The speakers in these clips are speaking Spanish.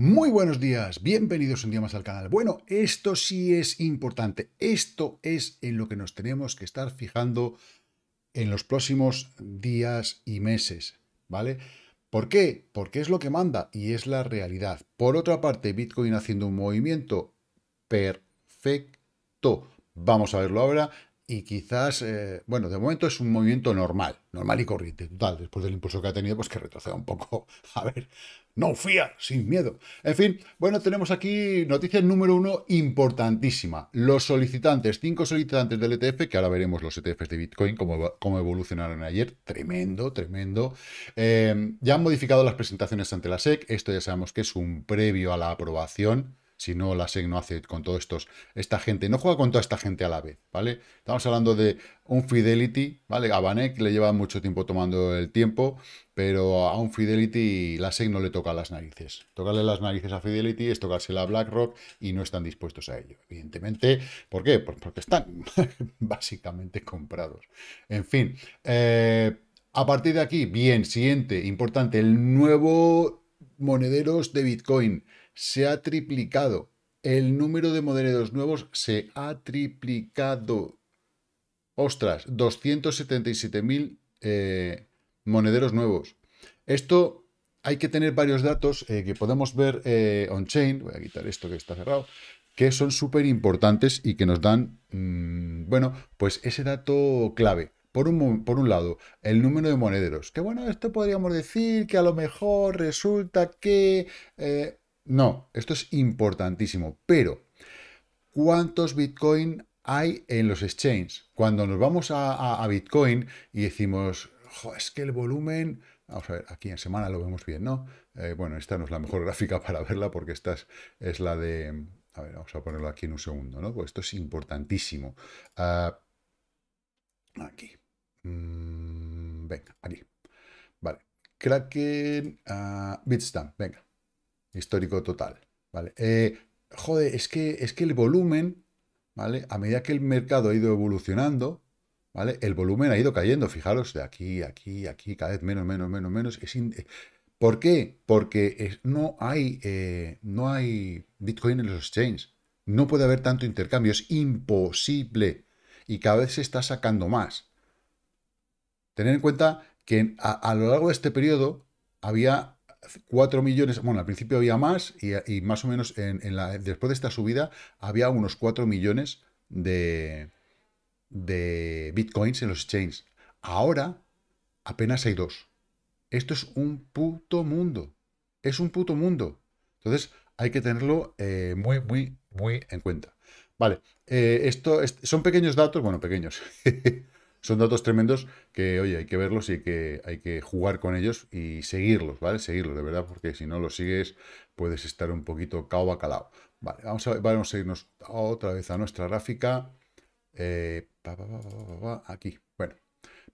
Muy buenos días, bienvenidos un día más al canal. Bueno, esto sí es importante, esto es en lo que nos tenemos que estar fijando en los próximos días y meses, ¿vale? ¿Por qué? Porque es lo que manda y es la realidad. Por otra parte, Bitcoin haciendo un movimiento perfecto. Vamos a verlo ahora y quizás, eh, bueno, de momento es un movimiento normal, normal y corriente, total, después del impulso que ha tenido, pues que retroceda un poco, a ver, no fía, sin miedo. En fin, bueno, tenemos aquí noticias número uno importantísima, los solicitantes, cinco solicitantes del ETF, que ahora veremos los ETFs de Bitcoin, cómo, cómo evolucionaron ayer, tremendo, tremendo, eh, ya han modificado las presentaciones ante la SEC, esto ya sabemos que es un previo a la aprobación, si no la SEC no hace con todos estos, esta gente, no juega con toda esta gente a la vez, ¿vale? Estamos hablando de un Fidelity, ¿vale? A Banek le lleva mucho tiempo tomando el tiempo, pero a un Fidelity la SEC no le toca las narices. Tocarle las narices a Fidelity es tocársela a BlackRock y no están dispuestos a ello, evidentemente. ¿Por qué? Pues porque están básicamente comprados. En fin, eh, a partir de aquí, bien, siguiente, importante, el nuevo monederos de Bitcoin se ha triplicado. El número de monederos nuevos se ha triplicado. Ostras, 277.000 eh, monederos nuevos. Esto hay que tener varios datos eh, que podemos ver eh, on-chain. Voy a quitar esto que está cerrado que son súper importantes y que nos dan, mm, bueno, pues ese dato clave. Por un, por un, lado, el número de monederos. Que bueno, esto podríamos decir que a lo mejor resulta que no, esto es importantísimo. Pero, ¿cuántos Bitcoin hay en los exchanges? Cuando nos vamos a, Bitcoin y decimos, es que el volumen... Vamos a ver, aquí en semana lo vemos bien, ¿no? Eh, bueno, esta no es la mejor gráfica para verla porque esta es, la de... A ver, vamos a ponerlo aquí en un segundo, ¿no? Pues esto es importantísimo. Ah, aquí. Mm, venga, aquí. Vale. Kraken, ah, Bitstamp, venga histórico total. ¿vale? Eh, joder, es que, es que el volumen, ¿vale? A medida que el mercado ha ido evolucionando, ¿vale? El volumen ha ido cayendo, fijaros, de aquí, aquí, aquí, cada vez menos, menos, menos, menos. Es eh, ¿Por qué? Porque no, hay, eh, no hay Bitcoin en los exchanges. No puede haber tanto intercambio, es imposible. Y cada vez se está sacando más. Tener en cuenta que a lo largo de este periodo había 4 millones, bueno, al principio había más y, más o menos en, la, después de esta subida había unos 4 millones de, de bitcoins en los exchanges. Ahora apenas hay dos. Esto es un puto mundo. Es un puto mundo. Entonces hay que tenerlo eh, muy, muy, muy en cuenta. Vale, eh, esto son pequeños datos, bueno, pequeños. Son datos tremendos que, oye, hay que verlos y hay que, hay que jugar con ellos y seguirlos, ¿vale? Seguirlos, de verdad, porque si no los sigues puedes estar un poquito cao bacalao. Vale, vamos a, vamos a irnos otra vez a nuestra gráfica. Eh, aquí, bueno.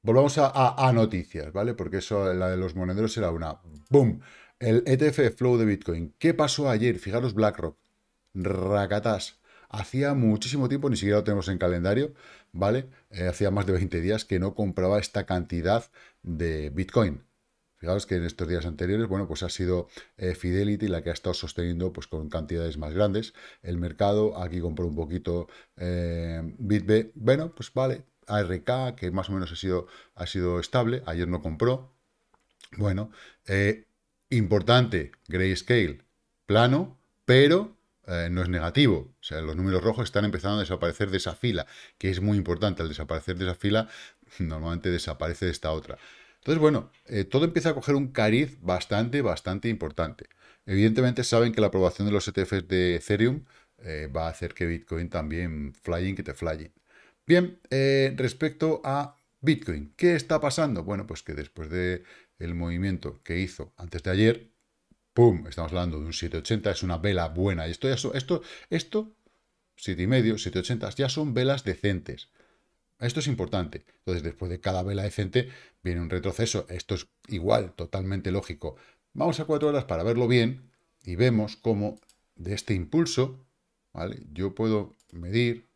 Volvamos a, noticias, ¿vale? Porque eso, la de los monederos era una... ¡Boom! El ETF Flow de Bitcoin. ¿Qué pasó ayer? Fijaros BlackRock. Racatas. Hacía muchísimo tiempo, ni siquiera lo tenemos en calendario, ¿vale? Eh, hacía más de 20 días que no compraba esta cantidad de Bitcoin. Fijaos que en estos días anteriores, bueno, pues ha sido eh, Fidelity la que ha estado sosteniendo pues con cantidades más grandes el mercado. Aquí compró un poquito eh, BitB. Bueno, pues vale, ARK, que más o menos ha sido, ha sido estable. Ayer no compró. Bueno, eh, importante, Grayscale, plano, pero eh, no es negativo. O sea, los números rojos están empezando a desaparecer de esa fila, que es muy importante. Al desaparecer de esa fila, normalmente desaparece de esta otra. Entonces, bueno, eh, todo empieza a coger un cariz bastante, bastante importante. Evidentemente saben que la aprobación de los ETFs de Ethereum eh, va a hacer que Bitcoin también flying, que te flying. Bien, respecto a Bitcoin, ¿qué está pasando? Bueno, pues que después del el movimiento que hizo antes de ayer, ¡Pum! Estamos hablando de un 780, es una vela buena. Y esto, esto, esto 7,5, 7,80, ya son velas decentes. Esto es importante. Entonces, después de cada vela decente, viene un retroceso. Esto es igual, totalmente lógico. Vamos a cuatro horas para verlo bien y vemos cómo de este impulso, ¿vale? Yo puedo medir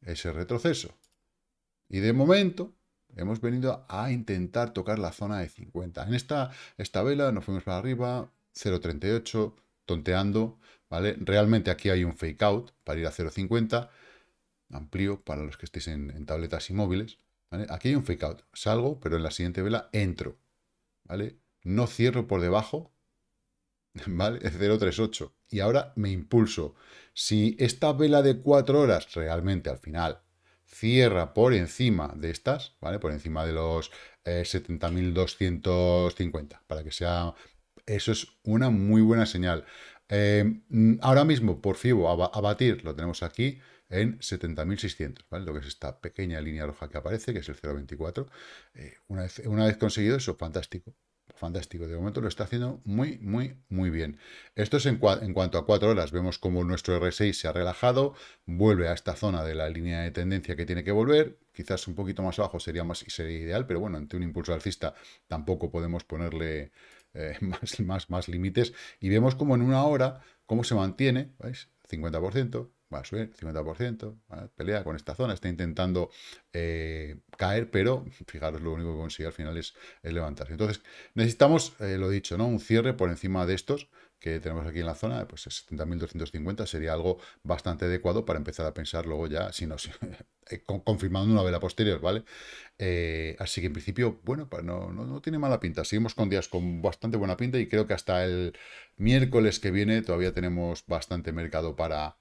ese retroceso. Y de momento, hemos venido a intentar tocar la zona de 50. En esta, esta vela nos fuimos para arriba, 0.38, tonteando, ¿vale? Realmente aquí hay un fake out para ir a 0.50, amplio para los que estéis en, tabletas y móviles, ¿vale? Aquí hay un fake out, salgo, pero en la siguiente vela entro, ¿vale? No cierro por debajo, ¿vale? 0.38. Y ahora me impulso. Si esta vela de 4 horas realmente al final cierra por encima de estas, ¿vale? Por encima de los 70.250, eh, para que sea eso es una muy buena señal. Em, ahora mismo, por FIBO, a, batir, lo tenemos aquí en 70.600, ¿vale? Lo que es esta pequeña línea roja que aparece, que es el 0.24. Eh, una, vez, conseguido eso, fantástico fantástico. De momento lo está haciendo muy, muy, muy bien. Esto es en, cuanto a 4 horas. Vemos como nuestro R6 se ha relajado, vuelve a esta zona de la línea de tendencia que tiene que volver. Quizás un poquito más abajo sería, más, sería ideal, pero bueno, ante un impulso alcista tampoco podemos ponerle eh, más, más, límites y vemos como en una hora, cómo se mantiene, 50%, va a subir 50%, pelea con esta zona, está intentando eh, caer, pero fijaros, lo único que consigue al final es, levantarse. Entonces, necesitamos, eh, lo dicho, ¿no? un cierre por encima de estos que tenemos aquí en la zona, pues 70.250 sería algo bastante adecuado para empezar a pensar luego ya, si no, eh, confirmando una vela posterior, ¿vale? Eh, así que en principio, bueno, pues, no, no, no, tiene mala pinta. Seguimos con días con bastante buena pinta y creo que hasta el miércoles que viene todavía tenemos bastante mercado para,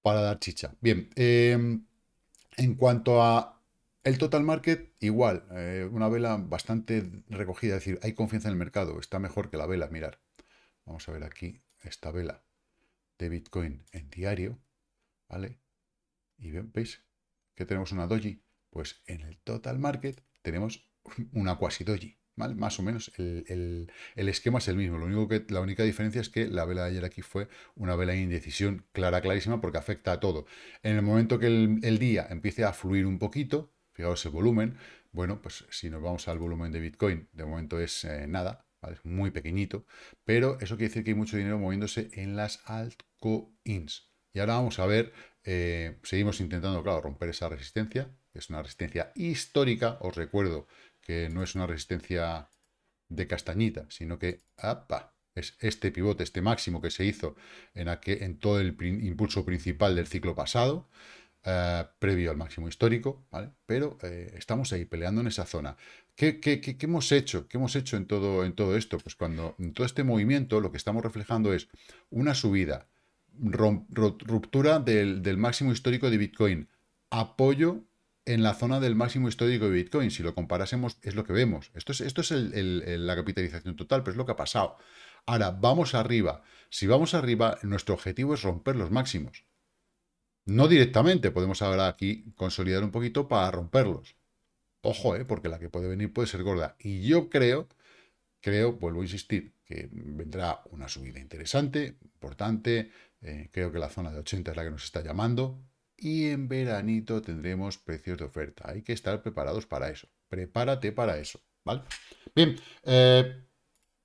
para dar chicha. Bien, em, en cuanto a el total market, igual, eh, una vela bastante recogida, es decir, hay confianza en el mercado, está mejor que la vela, mirar. Vamos a ver aquí esta vela de Bitcoin en diario, ¿vale? Y veis que tenemos una doji. Pues en el total market tenemos una quasi doji, Más o menos el, esquema es el mismo. Lo único que, la única diferencia es que la vela de ayer aquí fue una vela de indecisión clara, clarísima, porque afecta a todo. En el momento que el, día empiece a fluir un poquito, fijaos el volumen, bueno, pues si nos vamos al volumen de Bitcoin, de momento es eh, nada, es muy pequeñito, pero eso quiere decir que hay mucho dinero moviéndose en las altcoins. Y ahora vamos a ver, eh, seguimos intentando, claro, romper esa resistencia, es una resistencia histórica, os recuerdo que no es una resistencia de castañita, sino que, es este pivote, este máximo que se hizo en, en todo el impulso principal del ciclo pasado, eh, previo al máximo histórico, ¿vale? Pero eh, estamos ahí peleando en esa zona. ¿Qué, qué, hemos hecho? ¿Qué hemos hecho en todo, esto? Pues cuando en todo este movimiento lo que estamos reflejando es una subida, ruptura del, máximo histórico de Bitcoin, apoyo en la zona del máximo histórico de Bitcoin. Si lo comparásemos, es lo que vemos. Esto es, la capitalización total, pero es lo que ha pasado. Ahora, vamos arriba. Si vamos arriba, nuestro objetivo es romper los máximos. No directamente, podemos ahora aquí consolidar un poquito para romperlos Ojo, eh, porque la que puede venir puede ser gorda. Y yo creo, creo, vuelvo a insistir, que vendrá una subida interesante, importante. Eh, creo que la zona de 80 es la que nos está llamando. Y en veranito tendremos precios de oferta. Hay que estar preparados para eso. Prepárate para eso, ¿vale? Bien, eh,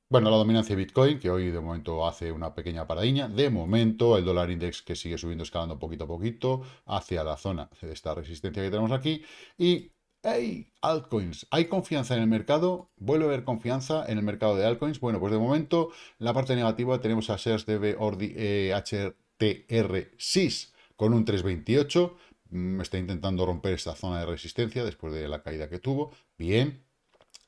bueno, la dominancia de Bitcoin, que hoy de momento hace una pequeña paradiña. De momento, el dólar index que sigue subiendo, escalando poquito a poquito hacia la zona de esta resistencia que tenemos aquí. Y hey, altcoins, ¿hay confianza en el mercado? Vuelve a haber confianza en el mercado de altcoins. Bueno, pues de momento, la parte negativa tenemos a shares db eh, con un 328. Mm, está intentando romper esta zona de resistencia después de la caída que tuvo. Bien,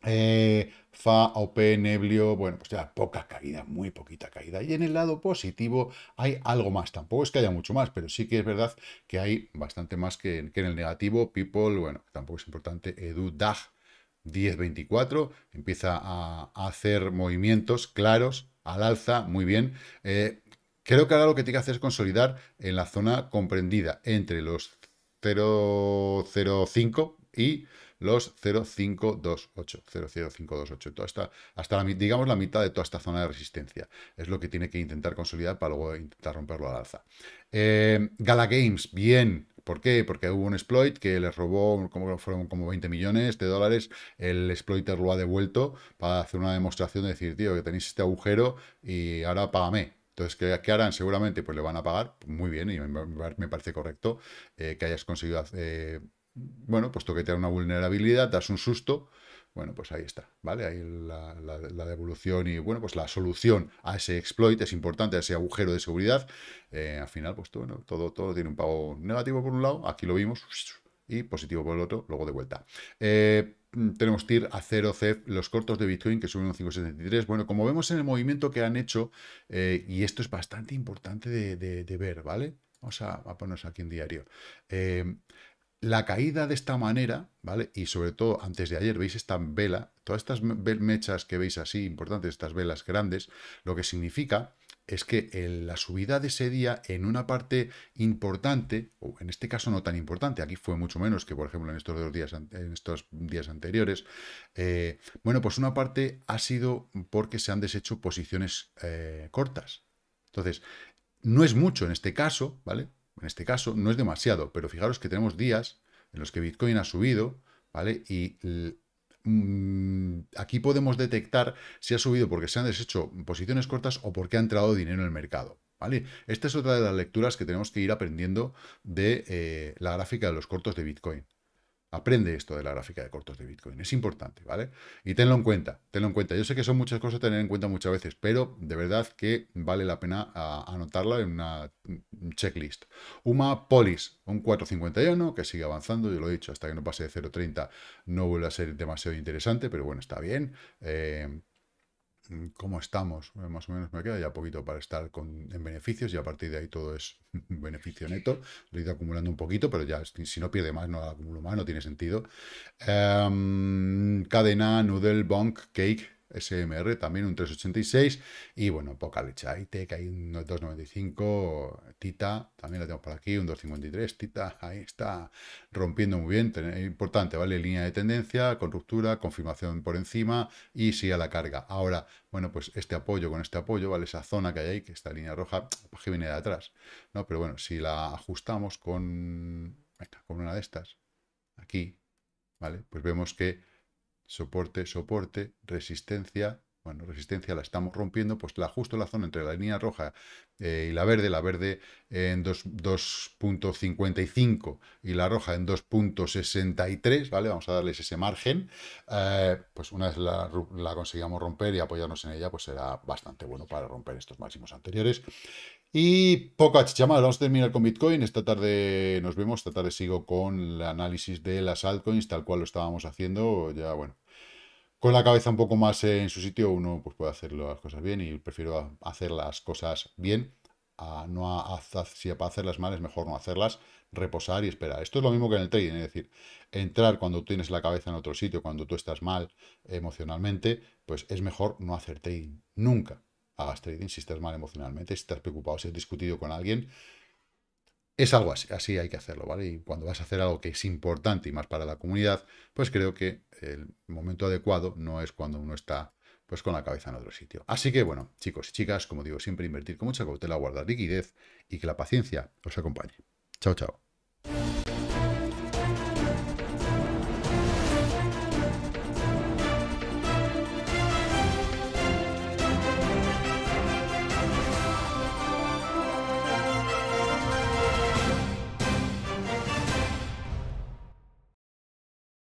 eh, fa, OP, Neblio, bueno, pues ya poca caída, muy poquita caída. Y en el lado positivo hay algo más, tampoco es que haya mucho más, pero sí que es verdad que hay bastante más que, en el negativo. People, bueno, tampoco es importante, Edu, 10.24, empieza a, hacer movimientos claros al alza, muy bien. Eh, creo que ahora lo que tiene que hacer es consolidar en la zona comprendida entre los 0.05 y los 0,528, 0,0528, toda hasta la, digamos la mitad de toda esta zona de resistencia. Es lo que tiene que intentar consolidar para luego intentar romperlo al alza. Eh, Gala Games, bien, ¿Por qué? Porque hubo un exploit que les robó, como fueron como 20 millones de dólares, el exploiter lo ha devuelto para hacer una demostración de decir, tío, que tenéis este agujero y ahora págame. Entonces, ¿qué, harán? Seguramente pues le van a pagar, muy bien, y me, parece correcto eh, que hayas conseguido eh, bueno, pues da una vulnerabilidad, das un susto, bueno, pues ahí está, ¿vale? Ahí la, devolución y, bueno, pues la solución a ese exploit es importante, a ese agujero de seguridad. Eh, al final, pues todo, todo, tiene un pago negativo por un lado, aquí lo vimos, y positivo por el otro, luego de vuelta. Eh, tenemos TIR a 0 CEF, los cortos de Bitcoin que suben un 5,73. Bueno, como vemos en el movimiento que han hecho, eh, y esto es bastante importante de, ver, ¿vale? Vamos a, ponernos aquí en diario. La caída de esta manera, ¿vale? Y sobre todo antes de ayer, veis esta vela, todas estas mechas que veis así, importantes, estas velas grandes, lo que significa es que la subida de ese día en una parte importante, o en este caso no tan importante, aquí fue mucho menos que por ejemplo en estos dos días, en estos días anteriores, eh, bueno, pues una parte ha sido porque se han deshecho posiciones eh, cortas. Entonces, no es mucho en este caso, ¿vale? en este caso no es demasiado, pero fijaros que tenemos días en los que Bitcoin ha subido, ¿vale? Y mm, aquí podemos detectar si ha subido porque se han deshecho posiciones cortas o porque ha entrado dinero en el mercado. ¿Vale? Esta es otra de las lecturas que tenemos que ir aprendiendo de eh, la gráfica de los cortos de Bitcoin. Aprende esto de la gráfica de cortos de Bitcoin. Es importante, ¿vale? Y tenlo en cuenta, tenlo en cuenta. Yo sé que son muchas cosas a tener en cuenta muchas veces, pero de verdad que vale la pena anotarla en una checklist. UMA Polis, un 4.51 que sigue avanzando, yo lo he dicho, hasta que no pase de 0.30 no vuelve a ser demasiado interesante, pero bueno, está bien. Eh, Mm, cómo estamos. Eh, más o menos me queda ya poquito para estar con, en beneficios y a partir de ahí todo es beneficio neto. Lo he ido acumulando un poquito, pero ya si no pierde más, no acumulo más, no tiene sentido. Em, cadena, Noodle, Bonk, Cake, SMR también un 3,86 y bueno, poca leche. ahí que hay un 2,95, Tita también la tenemos por aquí, un 2,53, Tita ahí está rompiendo muy bien, importante, ¿vale? Línea de tendencia, con ruptura, confirmación por encima y sigue a la carga. Ahora, bueno, pues este apoyo con este apoyo, ¿vale? Esa zona que hay ahí, que esta línea roja, pues que viene de atrás, ¿no? Pero bueno, si la ajustamos con, con una de estas, aquí, ¿vale? Pues vemos que soporte, soporte, resistencia, bueno, resistencia la estamos rompiendo, pues la justo la zona entre la línea roja eh, y la verde, la verde en 2.55 y la roja en 2.63, ¿vale? Vamos a darles ese margen, eh, pues una vez la, la, romper y apoyarnos en ella, pues será bastante bueno para romper estos máximos anteriores. Y poco achichamado, vamos a terminar con Bitcoin. Esta tarde nos vemos, esta tarde sigo con el análisis de las altcoins, tal cual lo estábamos haciendo. Ya, bueno, con la cabeza un poco más en su sitio, uno pues puede hacer las cosas bien y prefiero hacer las cosas bien. A no a, si para hacerlas mal es mejor no hacerlas, reposar y esperar. Esto es lo mismo que en el trading, es decir, entrar cuando tienes la cabeza en otro sitio, cuando tú estás mal emocionalmente, pues es mejor no hacer trading nunca hagas trading si estás mal emocionalmente, si estás preocupado, si has discutido con alguien. Es algo así, así hay que hacerlo, ¿vale? Y cuando vas a hacer algo que es importante y más para la comunidad, pues creo que el momento adecuado no es cuando uno está pues con la cabeza en otro sitio. Así que bueno, chicos y chicas, como digo, siempre invertir con mucha cautela, guardar liquidez y que la paciencia os acompañe. Chao, chao.